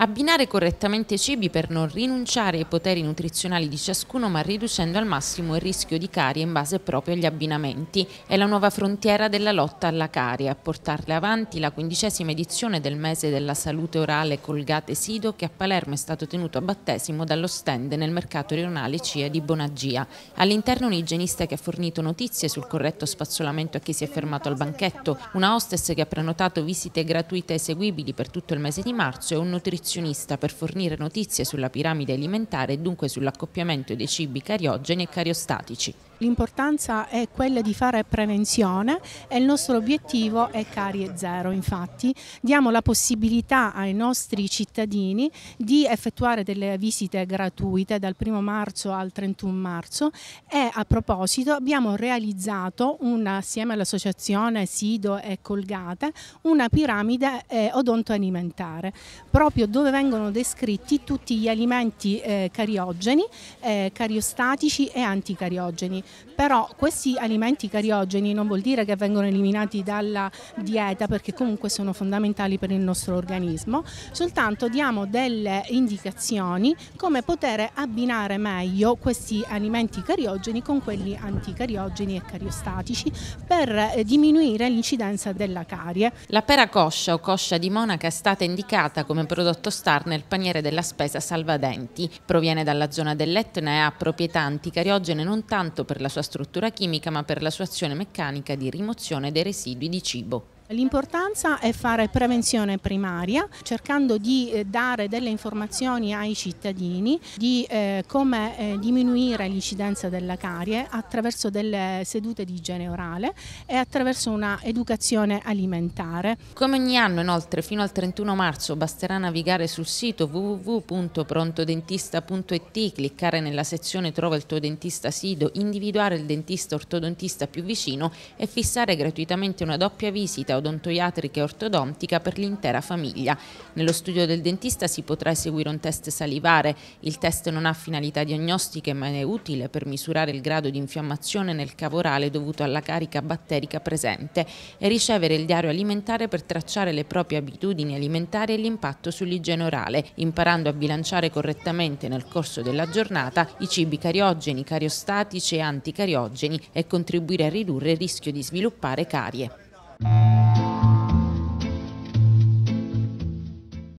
Abbinare correttamente i cibi per non rinunciare ai poteri nutrizionali di ciascuno ma riducendo al massimo il rischio di carie in base proprio agli abbinamenti. È la nuova frontiera della lotta alla carie. A portarle avanti la quindicesima edizione del mese della salute orale Colgate Sido che a Palermo è stato tenuto a battesimo dallo stand nel mercato rionale CIA di Bonagia. All'interno un igienista che ha fornito notizie sul corretto spazzolamento a chi si è fermato al banchetto, una hostess che ha prenotato visite gratuite eseguibili per tutto il mese di marzo e un nutrizionista nutrizionista per fornire notizie sulla piramide alimentare e dunque sull'accoppiamento dei cibi cariogeni e cariostatici. L'importanza è quella di fare prevenzione e il nostro obiettivo è carie zero, infatti diamo la possibilità ai nostri cittadini di effettuare delle visite gratuite dal 1 marzo al 31 marzo e a proposito abbiamo realizzato un, assieme all'associazione Sido e Colgate una piramide eh, odontoalimentare proprio dove vengono descritti tutti gli alimenti eh, cariogeni, eh, cariostatici e anticariogeni però questi alimenti cariogeni non vuol dire che vengono eliminati dalla dieta perché comunque sono fondamentali per il nostro organismo, soltanto diamo delle indicazioni come poter abbinare meglio questi alimenti cariogeni con quelli anticariogeni e cariostatici per eh, diminuire l'incidenza della carie. La pera coscia o coscia di monaca è stata indicata come prodotto star nel paniere della spesa salvadenti, proviene dalla zona dell'Etna e ha proprietà anticariogene non tanto per per la sua struttura chimica ma per la sua azione meccanica di rimozione dei residui di cibo. L'importanza è fare prevenzione primaria, cercando di eh, dare delle informazioni ai cittadini di eh, come eh, diminuire l'incidenza della carie attraverso delle sedute di igiene orale e attraverso una educazione alimentare. Come ogni anno inoltre fino al 31 marzo basterà navigare sul sito www.prontodentista.it, cliccare nella sezione Trova il tuo dentista SIDO, individuare il dentista ortodontista più vicino e fissare gratuitamente una doppia visita odontoiatrica e ortodontica per l'intera famiglia. Nello studio del dentista si potrà eseguire un test salivare. Il test non ha finalità diagnostiche ma è utile per misurare il grado di infiammazione nel cavorale dovuto alla carica batterica presente e ricevere il diario alimentare per tracciare le proprie abitudini alimentari e l'impatto sull'igiene orale, imparando a bilanciare correttamente nel corso della giornata i cibi cariogeni, cariostatici e anticariogeni e contribuire a ridurre il rischio di sviluppare carie.